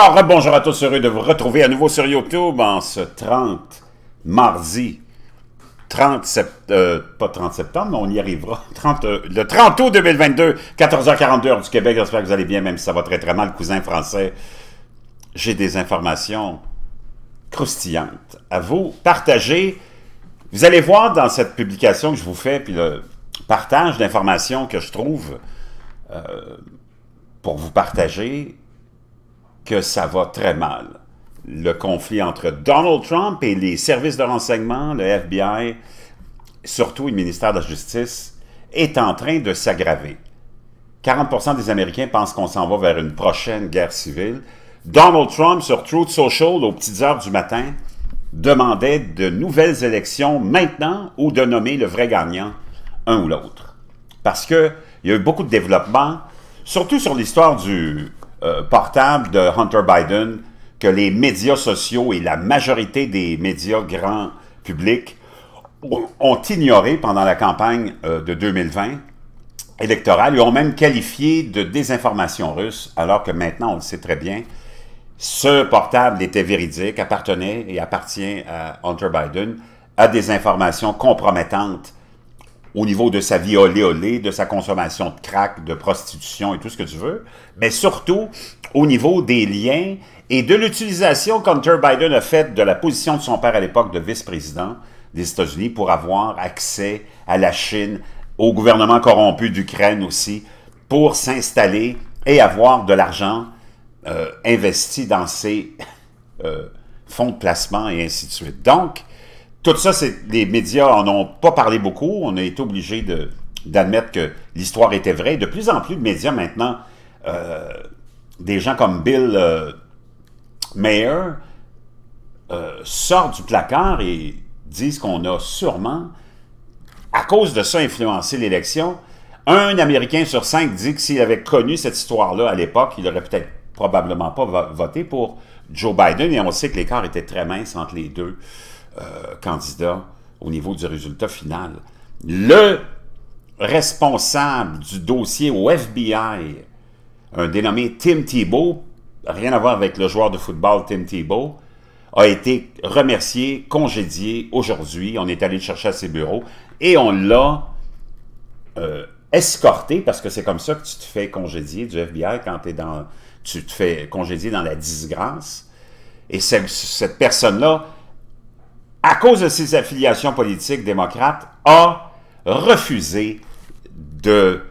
Alors, bonjour à tous, heureux de vous retrouver à nouveau sur YouTube en ce 30 mardi 30 septembre, euh, pas 30 septembre, mais on y arrivera, euh, le 30 août 2022, 14h42 du Québec, j'espère que vous allez bien, même si ça va très très mal, cousin français. J'ai des informations croustillantes à vous partager. Vous allez voir dans cette publication que je vous fais, puis le partage d'informations que je trouve euh, pour vous partager, que ça va très mal. Le conflit entre Donald Trump et les services de renseignement, le FBI, surtout le ministère de la Justice, est en train de s'aggraver. 40 des Américains pensent qu'on s'en va vers une prochaine guerre civile. Donald Trump, sur Truth Social, aux petites heures du matin, demandait de nouvelles élections maintenant ou de nommer le vrai gagnant, un ou l'autre. Parce qu'il y a eu beaucoup de développement, surtout sur l'histoire du euh, portable de Hunter Biden que les médias sociaux et la majorité des médias grand public ont ignoré pendant la campagne euh, de 2020 électorale et ont même qualifié de désinformation russe, alors que maintenant, on le sait très bien, ce portable était véridique, appartenait et appartient à Hunter Biden, à des informations compromettantes au niveau de sa vie olé de sa consommation de crack, de prostitution et tout ce que tu veux, mais surtout au niveau des liens et de l'utilisation qu'Hunter Biden a faite de la position de son père à l'époque de vice-président des États-Unis pour avoir accès à la Chine, au gouvernement corrompu d'Ukraine aussi, pour s'installer et avoir de l'argent euh, investi dans ses euh, fonds de placement et ainsi de suite. Donc, tout ça, c'est les médias en ont pas parlé beaucoup. On a été obligé d'admettre que l'histoire était vraie. De plus en plus de médias maintenant, euh, des gens comme Bill euh, Mayer euh, sortent du placard et disent qu'on a sûrement, à cause de ça, influencé l'élection. Un Américain sur cinq dit que s'il avait connu cette histoire-là à l'époque, il aurait peut-être probablement pas voté pour Joe Biden. Et on sait que l'écart était très mince entre les deux. Euh, candidat au niveau du résultat final. Le responsable du dossier au FBI, un dénommé Tim Thibault, rien à voir avec le joueur de football Tim Thibault, a été remercié, congédié aujourd'hui. On est allé le chercher à ses bureaux et on l'a euh, escorté, parce que c'est comme ça que tu te fais congédier du FBI quand dans, tu te fais congédier dans la disgrâce. Et cette personne-là à cause de ses affiliations politiques démocrates, a refusé de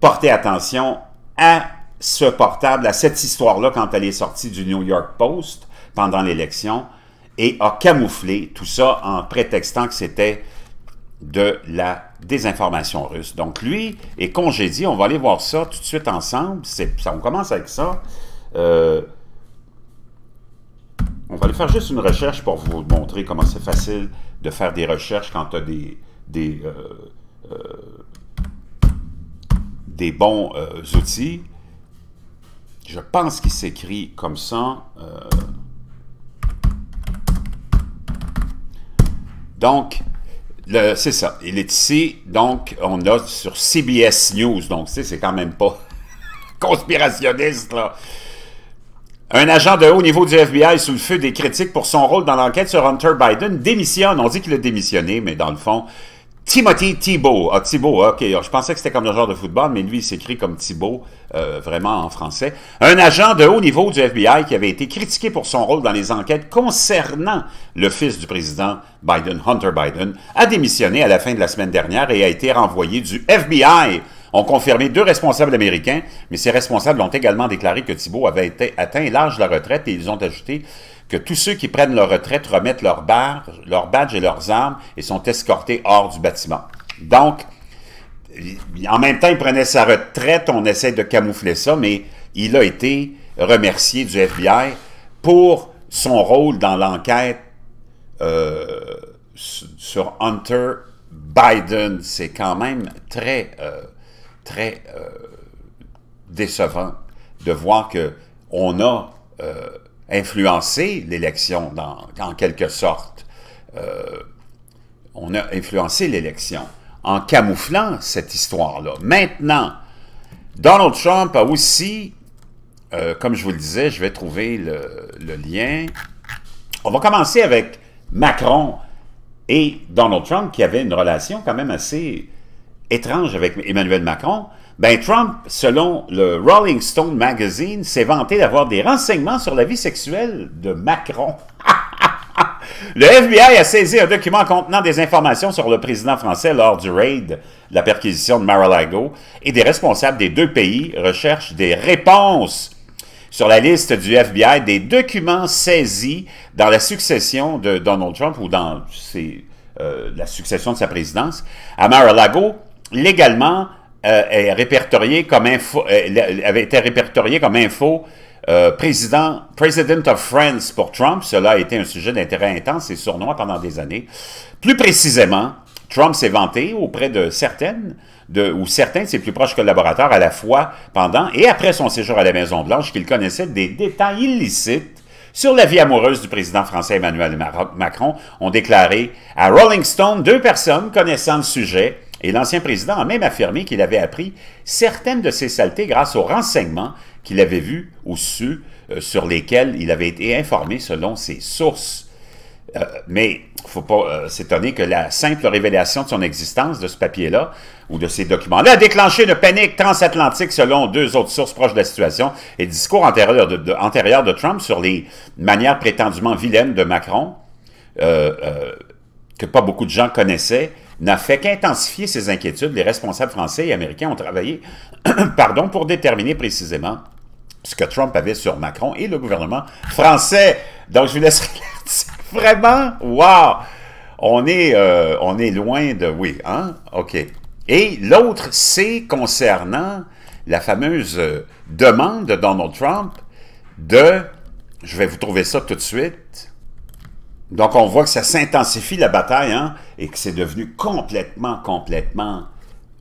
porter attention à ce portable, à cette histoire-là quand elle est sortie du New York Post pendant l'élection et a camouflé tout ça en prétextant que c'était de la désinformation russe. Donc lui est congédié, on va aller voir ça tout de suite ensemble, ça, on commence avec ça. Euh, je aller faire juste une recherche pour vous montrer comment c'est facile de faire des recherches quand tu as des, des, euh, euh, bons euh, outils. Je pense qu'il s'écrit comme ça. Donc, c'est ça. Il est ici. Donc, on a sur CBS News. Donc, tu sais, c'est quand même pas conspirationniste, là. Un agent de haut niveau du FBI sous le feu des critiques pour son rôle dans l'enquête sur Hunter Biden démissionne. On dit qu'il a démissionné, mais dans le fond, Timothy Thibault. Ah, Thibault, ok. Ah, je pensais que c'était comme le genre de football, mais lui, il s'écrit comme Thibault, euh, vraiment en français. Un agent de haut niveau du FBI qui avait été critiqué pour son rôle dans les enquêtes concernant le fils du président Biden, Hunter Biden, a démissionné à la fin de la semaine dernière et a été renvoyé du FBI ont confirmé deux responsables américains, mais ces responsables ont également déclaré que Thibault avait été atteint l'âge de la retraite et ils ont ajouté que tous ceux qui prennent leur retraite remettent leur, leur badge et leurs armes et sont escortés hors du bâtiment. Donc, en même temps, il prenait sa retraite, on essaie de camoufler ça, mais il a été remercié du FBI pour son rôle dans l'enquête euh, sur Hunter Biden. C'est quand même très euh, très euh, décevant de voir qu'on a euh, influencé l'élection en quelque sorte. Euh, on a influencé l'élection en camouflant cette histoire-là. Maintenant, Donald Trump a aussi, comme je vous le disais, je vais trouver le, lien. On va commencer avec Macron et Donald Trump qui avaient une relation quand même assez étrange avec Emmanuel Macron, ben Trump, selon le Rolling Stone Magazine, s'est vanté d'avoir des renseignements sur la vie sexuelle de Macron. le FBI a saisi un document contenant des informations sur le président français lors du raid la perquisition de Mar-a-Lago et des responsables des deux pays recherchent des réponses sur la liste du FBI des documents saisis dans la succession de Donald Trump ou dans euh, la succession de sa présidence à Mar-a-Lago légalement euh, est répertorié comme info, euh, avait été répertorié comme info euh, président, President of France pour Trump. Cela a été un sujet d'intérêt intense et sournois pendant des années. Plus précisément, Trump s'est vanté auprès de certaines de, ou certains de ses plus proches collaborateurs à la fois pendant et après son séjour à la Maison-Blanche qu'il connaissait des détails illicites sur la vie amoureuse du président français Emmanuel Macron, ont déclaré à Rolling Stone deux personnes connaissant le sujet et l'ancien président a même affirmé qu'il avait appris certaines de ces saletés grâce aux renseignements qu'il avait vus ou su, euh, sur lesquels il avait été informé selon ses sources. Euh, mais il ne faut pas euh, s'étonner que la simple révélation de son existence, de ce papier-là, ou de ces documents-là, a déclenché une panique transatlantique selon deux autres sources proches de la situation et le discours antérieur de, Trump sur les manières prétendument vilaines de Macron, que pas beaucoup de gens connaissaient, n'a fait qu'intensifier ses inquiétudes. Les responsables français et américains ont travaillé pardon, pour déterminer précisément ce que Trump avait sur Macron et le gouvernement français. Donc, je vous laisse Vraiment? Wow! On est, euh, on est loin de... Oui, hein? OK. Et l'autre, c'est concernant la fameuse euh, demande de Donald Trump de... Je vais vous trouver ça tout de suite. Donc, on voit que ça s'intensifie la bataille hein, et que c'est devenu complètement, complètement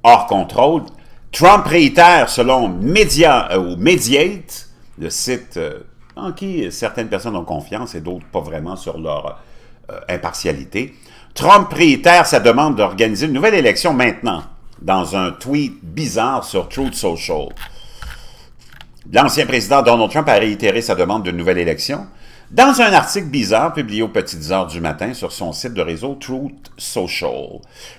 hors contrôle. Trump réitère, selon Media, euh, ou Mediate, le site euh, en qui certaines personnes ont confiance et d'autres pas vraiment sur leur euh, impartialité, Trump réitère sa demande d'organiser une nouvelle élection maintenant, dans un tweet bizarre sur Truth Social. L'ancien président Donald Trump a réitéré sa demande d'une nouvelle élection, dans un article bizarre publié aux petites heures du matin sur son site de réseau Truth Social,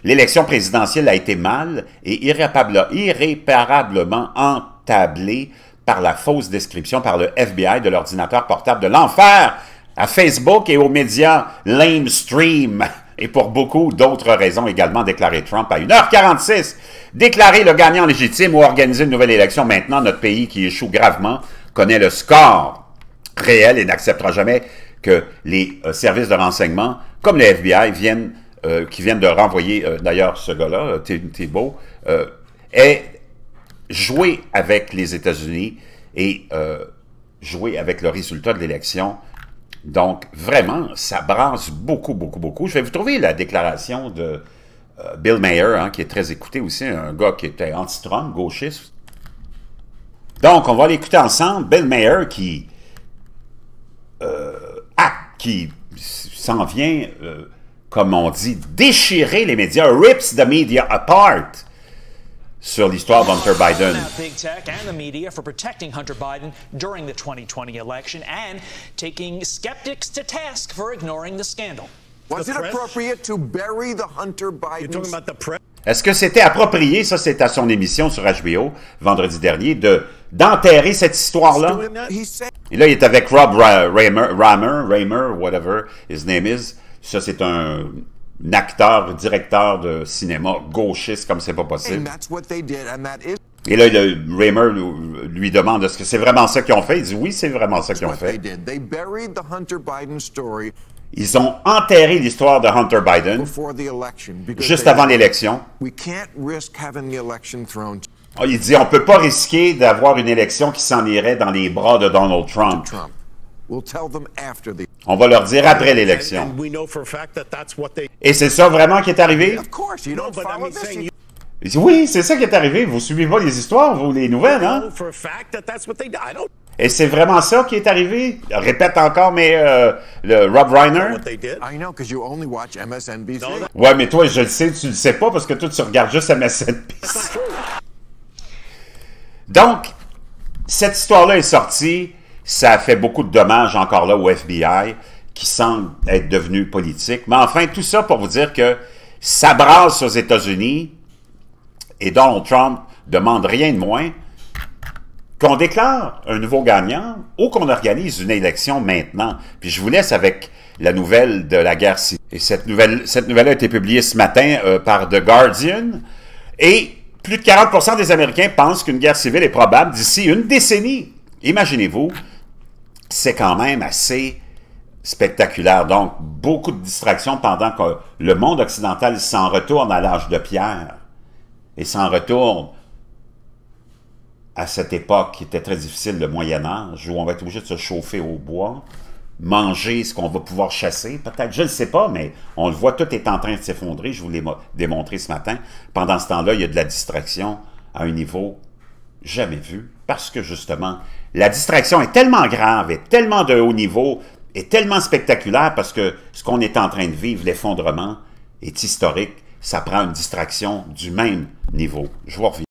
l'élection présidentielle a été mal et irréparablement entablée par la fausse description par le FBI de l'ordinateur portable de l'enfer à Facebook et aux médias lamestream et pour beaucoup d'autres raisons également déclaré Trump à 1h46. Déclarer le gagnant légitime ou organiser une nouvelle élection maintenant, notre pays qui échoue gravement connaît le score réel et n'acceptera jamais que les euh, services de renseignement, comme le FBI, viennent, euh, qui viennent de renvoyer euh, d'ailleurs ce gars-là, Thibault, ait joué avec les États-Unis et joué avec le résultat de l'élection. Donc, vraiment, ça brasse beaucoup, beaucoup, beaucoup. Je vais vous trouver la déclaration de Bill Mayer, hein, qui est très écouté aussi, un gars qui était anti-Trump, gauchiste. Donc, on va l'écouter ensemble. Bill Mayer qui euh, acte ah, qui s'en vient, euh, comme on dit, déchirer les médias, rips the media apart sur l'histoire d'Hunter ah, Biden. Big tech and the media for protecting Hunter Biden during the 2020 election and taking skeptics to task for ignoring the scandal. Was it appropriate to bury the Hunter Biden? Est-ce que c'était approprié, ça c'est à son émission sur HBO vendredi dernier, de d'enterrer cette histoire-là? Et là, il est avec Rob Ramer, Ramer, whatever his name is. Ça, c'est un, acteur, directeur de cinéma gauchiste comme c'est pas possible. Et là, Ramer lui demande est-ce que c'est vraiment ça qu'ils ont fait Il dit oui, c'est vraiment ça qu'ils ont fait. Ils ont enterré l'histoire de Hunter Biden juste avant l'élection. Ah, il dit on peut pas risquer d'avoir une élection qui s'en irait dans les bras de Donald Trump. On va leur dire après l'élection. Et c'est ça vraiment qui est arrivé? oui, c'est ça qui est arrivé. Vous suivez pas les histoires, vous, les nouvelles, hein? Et c'est vraiment ça qui est arrivé. Répète encore, mais euh, le Rob Reiner. Ouais, mais toi, je le sais, tu le sais pas parce que toi, tu regardes juste MSNBC. Donc, cette histoire-là est sortie, ça a fait beaucoup de dommages encore là au FBI, qui semble être devenu politique. Mais enfin, tout ça pour vous dire que ça brasse aux États-Unis et Donald Trump demande rien de moins qu'on déclare un nouveau gagnant ou qu'on organise une élection maintenant. Puis je vous laisse avec la nouvelle de la guerre civile. Et cette nouvelle, cette nouvelle a été publiée ce matin euh, par The Guardian. Et plus de 40 des Américains pensent qu'une guerre civile est probable d'ici une décennie. Imaginez-vous, c'est quand même assez spectaculaire. Donc, beaucoup de distractions pendant que le monde occidental s'en retourne à l'âge de pierre et s'en retourne à cette époque qui était très difficile, le Moyen Âge, où on va être obligé de se chauffer au bois, manger ce qu'on va pouvoir chasser, peut-être, je ne sais pas, mais on le voit, tout est en train de s'effondrer, je vous l'ai démontré ce matin. Pendant ce temps-là, il y a de la distraction à un niveau jamais vu, parce que justement, la distraction est tellement grave, est tellement de haut niveau, est tellement spectaculaire, parce que ce qu'on est en train de vivre, l'effondrement, est historique, ça prend une distraction du même niveau. Je vous reviens.